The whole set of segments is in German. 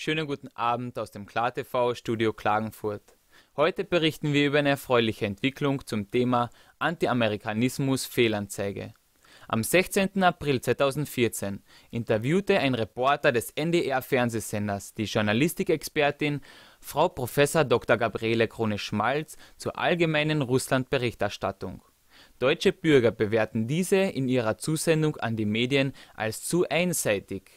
Schönen guten Abend aus dem KlarTV Studio Klagenfurt. Heute berichten wir über eine erfreuliche Entwicklung zum Thema Anti-Amerikanismus Fehlanzeige. Am 16. April 2014 interviewte ein Reporter des NDR-Fernsehsenders die Journalistikexpertin Frau Prof. Dr. Gabriele Krone-Schmalz zur allgemeinen Russland-Berichterstattung. Deutsche Bürger bewerten diese in ihrer Zusendung an die Medien als zu einseitig.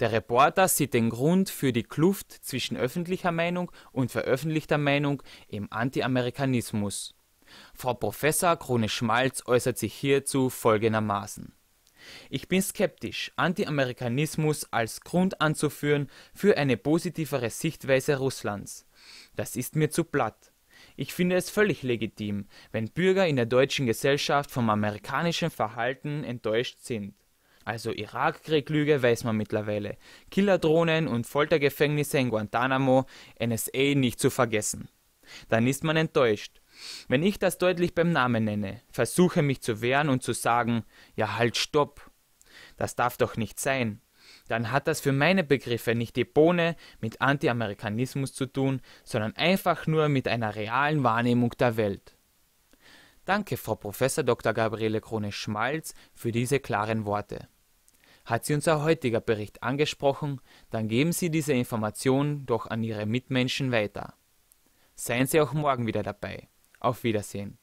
Der Reporter sieht den Grund für die Kluft zwischen öffentlicher Meinung und veröffentlichter Meinung im Anti-Amerikanismus. Frau Professor Krone-Schmalz äußert sich hierzu folgendermaßen. Ich bin skeptisch, Anti-Amerikanismus als Grund anzuführen für eine positivere Sichtweise Russlands. Das ist mir zu platt. Ich finde es völlig legitim, wenn Bürger in der deutschen Gesellschaft vom amerikanischen Verhalten enttäuscht sind also Irakkrieg-Lüge, weiß man mittlerweile. Killerdrohnen und Foltergefängnisse in Guantanamo, NSA nicht zu vergessen. Dann ist man enttäuscht. Wenn ich das deutlich beim Namen nenne, versuche mich zu wehren und zu sagen, ja halt, stopp. Das darf doch nicht sein. Dann hat das für meine Begriffe nicht die Bohne mit Anti-Amerikanismus zu tun, sondern einfach nur mit einer realen Wahrnehmung der Welt. Danke, Frau Prof. Dr. Gabriele Krone-Schmalz, für diese klaren Worte. Hat Sie unser heutiger Bericht angesprochen, dann geben Sie diese Informationen doch an Ihre Mitmenschen weiter. Seien Sie auch morgen wieder dabei. Auf Wiedersehen.